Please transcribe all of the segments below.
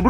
Oh.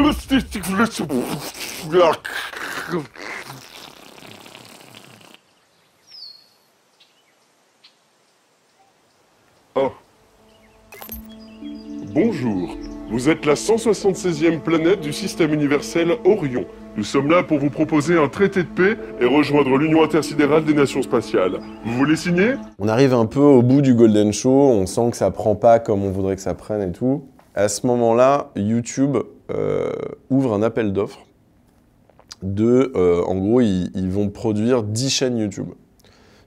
Bonjour, vous êtes la 176e planète du système universel Orion. Nous sommes là pour vous proposer un traité de paix et rejoindre l'Union intersidérale des nations spatiales. Vous voulez signer On arrive un peu au bout du Golden Show, on sent que ça prend pas comme on voudrait que ça prenne et tout. À ce moment-là, YouTube euh, ouvre un appel d'offres de, euh, en gros, ils, vont produire 10 chaînes YouTube.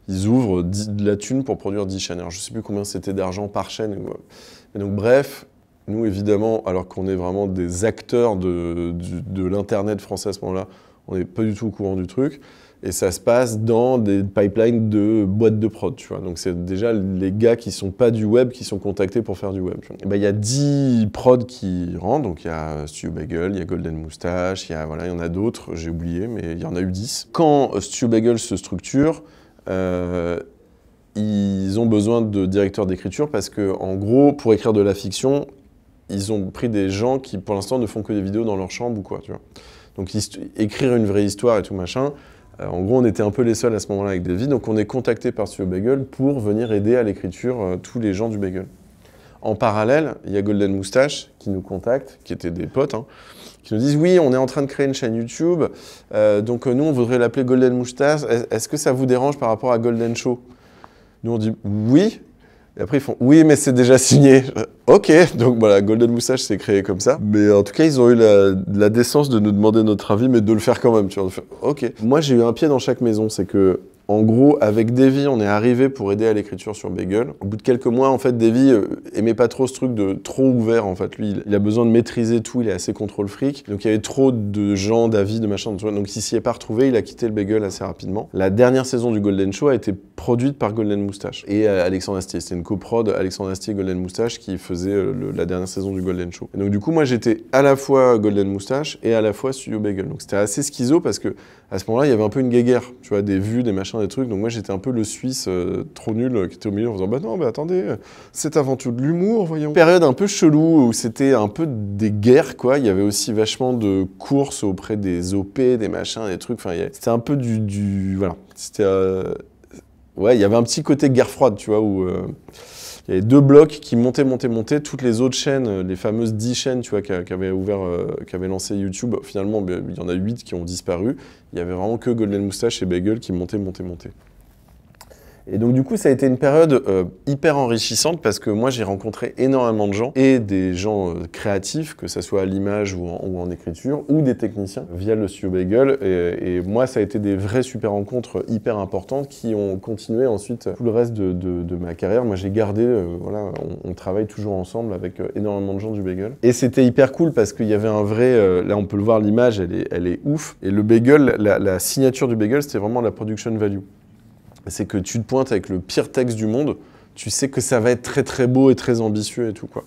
Ils ouvrent 10, de la thune pour produire 10 chaînes. je ne sais plus combien c'était d'argent par chaîne. donc, bref, nous, évidemment, alors qu'on est vraiment des acteurs de, de, de l'Internet français à ce moment-là, on n'est pas du tout au courant du truc. Et ça se passe dans des pipelines de boîtes de prod, tu vois. Donc c'est déjà les gars qui sont pas du web qui sont contactés pour faire du web. Ben, il y a 10 prods qui rentrent, donc il y a Stu Bagel, il y a Golden Moustache, il y, voilà, y en a d'autres, j'ai oublié, mais il y en a eu 10. Quand Stu Bagel se structure, euh, ils ont besoin de directeurs d'écriture parce que, en gros, pour écrire de la fiction, ils ont pris des gens qui, pour l'instant, ne font que des vidéos dans leur chambre ou quoi, tu vois. Donc, écrire une vraie histoire et tout machin, euh, en gros, on était un peu les seuls à ce moment-là avec David, donc on est contacté par Studio Bagel pour venir aider à l'écriture euh, tous les gens du bagel. En parallèle, il y a Golden Moustache qui nous contacte, qui étaient des potes, hein, qui nous disent oui, on est en train de créer une chaîne YouTube, euh, donc nous on voudrait l'appeler Golden Moustache. Est-ce que ça vous dérange par rapport à Golden Show Nous on dit oui, et après, ils font oui, mais c'est déjà signé. ok, donc voilà, Golden Moustache s'est créé comme ça. Mais en tout cas, ils ont eu la, décence de nous demander notre avis, mais de le faire quand même. Tu vois, faire, ok. Moi, j'ai eu un pied dans chaque maison, c'est que en gros, avec Davy, on est arrivé pour aider à l'écriture sur Bagel. Au bout de quelques mois, en fait, Davy euh, aimait pas trop ce truc de trop ouvert, en fait. Lui, il a besoin de maîtriser tout, il est assez contrôle fric. Donc, il y avait trop de gens, d'avis, de machin. Donc, s'il s'y est pas retrouvé, il a quitté le Bagel assez rapidement. La dernière saison du Golden Show a été produite par Golden Moustache et euh, Alexandre Astier. C'était une coprode, Alexandre Astier et Golden Moustache qui faisait euh, la dernière saison du Golden Show. Et donc du coup, moi j'étais à la fois Golden Moustache et à la fois Studio Bagel. Donc c'était assez schizo parce que à ce moment-là, il y avait un peu une guéguerre, tu vois, des vues, des machins, des trucs. Donc moi j'étais un peu le Suisse euh, trop nul qui était au milieu en faisant bah non, mais attendez, c'est avant tout de l'humour, voyons. Période un peu chelou où c'était un peu des guerres quoi. Il y avait aussi vachement de courses auprès des OP, des machins, des trucs. Enfin, c'était un peu du, du voilà. C'était Ouais, il y avait un petit côté guerre froide, tu vois, où euh, il y avait deux blocs qui montaient, montaient, montaient. Toutes les autres chaînes, euh, les fameuses 10 chaînes, tu vois, euh, qu'avait ouvert, avaient lancé YouTube, finalement, ben, il y en a 8 qui ont disparu. Il y avait vraiment que Golden Moustache et Bagel qui montaient, montaient, montaient. Et donc du coup, ça a été une période euh, hyper enrichissante parce que moi, j'ai rencontré énormément de gens et des gens euh, créatifs, que ce soit à l'image ou, en écriture, ou des techniciens via le studio Bagel. Et, moi, ça a été des vraies super rencontres hyper importantes qui ont continué ensuite tout le reste de, ma carrière. Moi, j'ai gardé, euh, voilà, on, travaille toujours ensemble avec énormément de gens du Bagel. Et c'était hyper cool parce qu'il y avait un vrai, là, on peut le voir, l'image, elle est, elle est ouf. Et le Bagel, la, la signature du Bagel, c'était vraiment la production value c'est que tu te pointes avec le pire texte du monde, tu sais que ça va être très très beau et très ambitieux et tout quoi.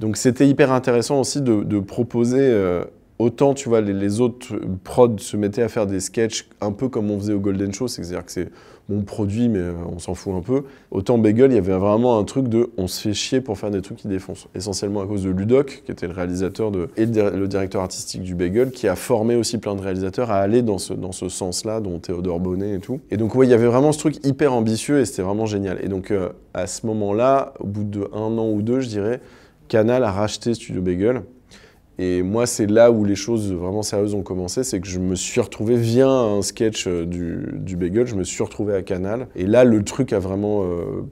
Donc c'était hyper intéressant aussi de, proposer euh, autant tu vois les, autres prods se mettaient à faire des sketchs un peu comme on faisait au Golden Show, c'est-à-dire que c'est mon produit mais euh, on s'en fout un peu. Autant Bagel, il y avait vraiment un truc de on se fait chier pour faire des trucs qui défoncent, essentiellement à cause de Ludoc qui était le réalisateur de, et le directeur artistique du Bagel qui a formé aussi plein de réalisateurs à aller dans ce, sens-là, dont Théodore Bonnet et tout. Et donc ouais, il y avait vraiment ce truc hyper ambitieux et c'était vraiment génial. Et donc euh, à ce moment-là, au bout d'un an ou deux, je dirais, Canal a racheté Studio Bagel et moi, c'est là où les choses vraiment sérieuses ont commencé, c'est que je me suis retrouvé via un sketch euh, du, du Bagel, je me suis retrouvé à Canal. Et là, le truc a vraiment euh,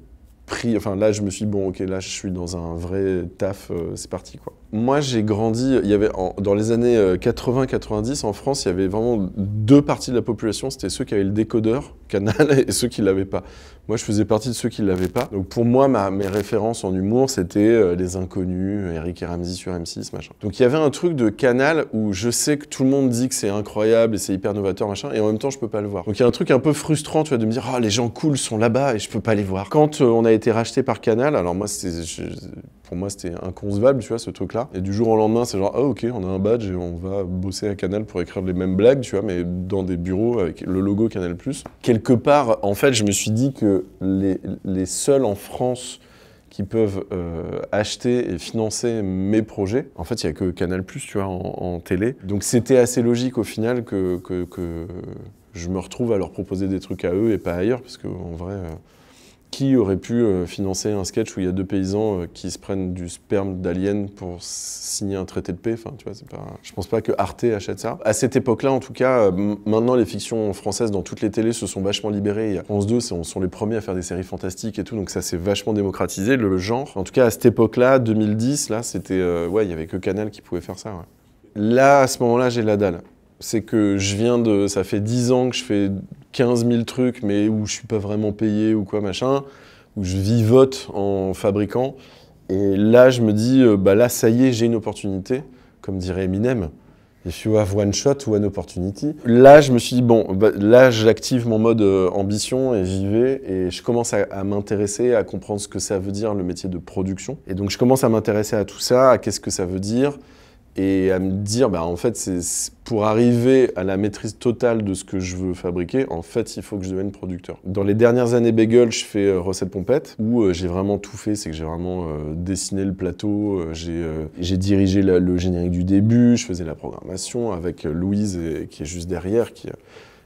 pris. Enfin, là, je me suis dit, bon, ok, là, je suis dans un vrai taf, euh, c'est parti, quoi moi, j'ai grandi. Il y avait dans les années 80-90 euh, en France, il y avait vraiment deux parties de la population. C'était ceux qui avaient le décodeur Canal et ceux qui l'avaient pas. Moi, je faisais partie de ceux qui l'avaient pas. Donc pour moi, ma, mes références en humour, c'était euh, les Inconnus, Eric et Ramsey sur M6, machin. Donc il y avait un truc de Canal où je sais que tout le monde dit que c'est incroyable et c'est hyper novateur, machin, et en même temps, je peux pas le voir. Donc il y a un truc un peu frustrant, tu vois, de me dire, oh, les gens cool sont là-bas et je peux pas les voir. Quand euh, on a été racheté par Canal, alors moi, pour moi, c'était inconcevable, tu vois, ce truc-là et du jour au lendemain, c'est genre, ah ok, on a un badge et on va bosser à Canal pour écrire les mêmes blagues, tu vois, mais dans des bureaux avec le logo Canal+. Quelque part, en fait, je me suis dit que les, seuls en France qui peuvent euh, acheter et financer mes projets. En fait, il n'y a que Canal+, tu vois, en, télé. Donc c'était assez logique au final que, je me retrouve à leur proposer des trucs à eux et pas ailleurs, parce qu'en vrai... Euh, qui aurait pu euh, financer un sketch où il y a deux paysans euh, qui se prennent du sperme d'alien pour signer un traité de paix Enfin, tu vois, je pense pas que Arte achète ça. À cette époque-là, en tout cas, euh, maintenant les fictions françaises dans toutes les télés se sont vachement libérées. France 2 sont les premiers à faire des séries fantastiques et tout, donc ça s'est vachement démocratisé le genre. En tout cas, à cette époque-là, 2010, là, c'était ouais, il y avait que Canal qui pouvait faire ça. Là, à ce moment-là, j'ai la dalle. C'est que je viens de, ça fait 10 ans que je fais 15 000 trucs, mais où je suis pas vraiment payé ou quoi, machin, où je vivote en fabricant. Et là, je me dis, euh, bah là, ça y est, j'ai une opportunité, comme dirait Eminem. If you have one shot or an opportunity. Là, je me suis dit, bon, bah, là, j'active mon mode euh, ambition et j'y vais. Et je commence à, à m'intéresser, à comprendre ce que ça veut dire le métier de production. Et donc, je commence à m'intéresser à tout ça, à qu'est-ce que ça veut dire et à me dire, bah, en fait, c'est pour arriver à la maîtrise totale de ce que je veux fabriquer, en fait, il faut que je devienne producteur. Dans les dernières années bagel, je fais euh, recette pompette, où euh, j'ai vraiment tout fait, c'est que j'ai vraiment euh, dessiné le plateau, j'ai dirigé le générique du début, je faisais la programmation avec Louise, qui est juste derrière, qui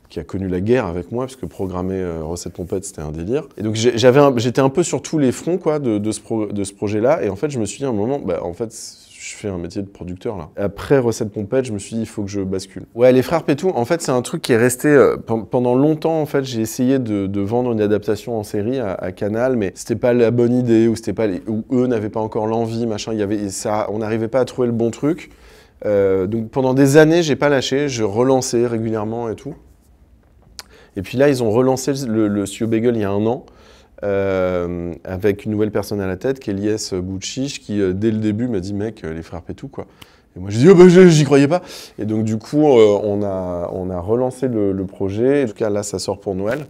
qui a connu la guerre avec moi, parce que programmer Recette Pompette, c'était un délire. Et donc j'étais un, peu sur tous les fronts quoi, de, de ce, ce projet-là, et en fait je me suis dit à un moment, bah, en fait je fais un métier de producteur là. Après Recette Pompette, je me suis dit, il faut que je bascule. Ouais, Les Frères tout, en fait, c'est un truc qui est resté euh, pendant longtemps. En fait, j'ai essayé de, vendre une adaptation en série à, Canal, mais c'était pas la bonne idée ou c'était pas eux n'avaient pas encore l'envie, machin. Il y avait ça, on n'arrivait pas à trouver le bon truc. Euh, donc pendant des années, j'ai pas lâché, je relançais régulièrement et tout. Et puis là, ils ont relancé le, le Bagel il y a un an. Euh, avec une nouvelle personne à la tête, qui est Lies qui euh, dès le début m'a dit mec, euh, les frères Pétou quoi. Et moi, j'ai dit, oh bah, j'y croyais pas. Et donc, du coup, on, a, on a relancé le, projet. En tout cas, là, ça sort pour Noël.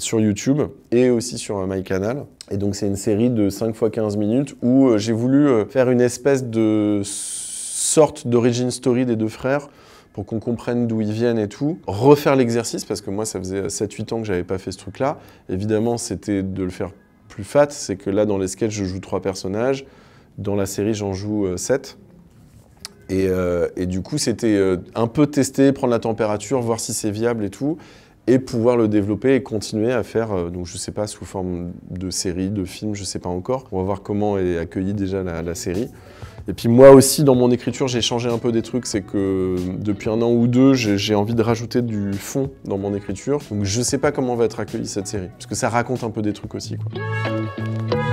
sur YouTube et aussi sur MyCanal. Et donc, c'est une série de 5 x 15 minutes où j'ai voulu faire une espèce de sorte d'origin story des deux frères pour qu'on comprenne d'où ils viennent et tout. Refaire l'exercice, parce que moi, ça faisait 7-8 ans que j'avais pas fait ce truc-là. Évidemment, c'était de le faire plus fat, c'est que là, dans les sketchs, je joue trois personnages. Dans la série, j'en joue 7. Euh, euh, et, du coup, c'était euh, un peu tester, prendre la température, voir si c'est viable et tout, et pouvoir le développer et continuer à faire, donc je sais pas, sous forme de série, de film, je sais pas encore. On va voir comment est accueillie déjà la série. Et puis moi aussi, dans mon écriture, j'ai changé un peu des trucs. C'est que depuis un an ou deux, j'ai envie de rajouter du fond dans mon écriture. Donc je sais pas comment va être accueillie cette série, parce que ça raconte un peu des trucs aussi. Quoi.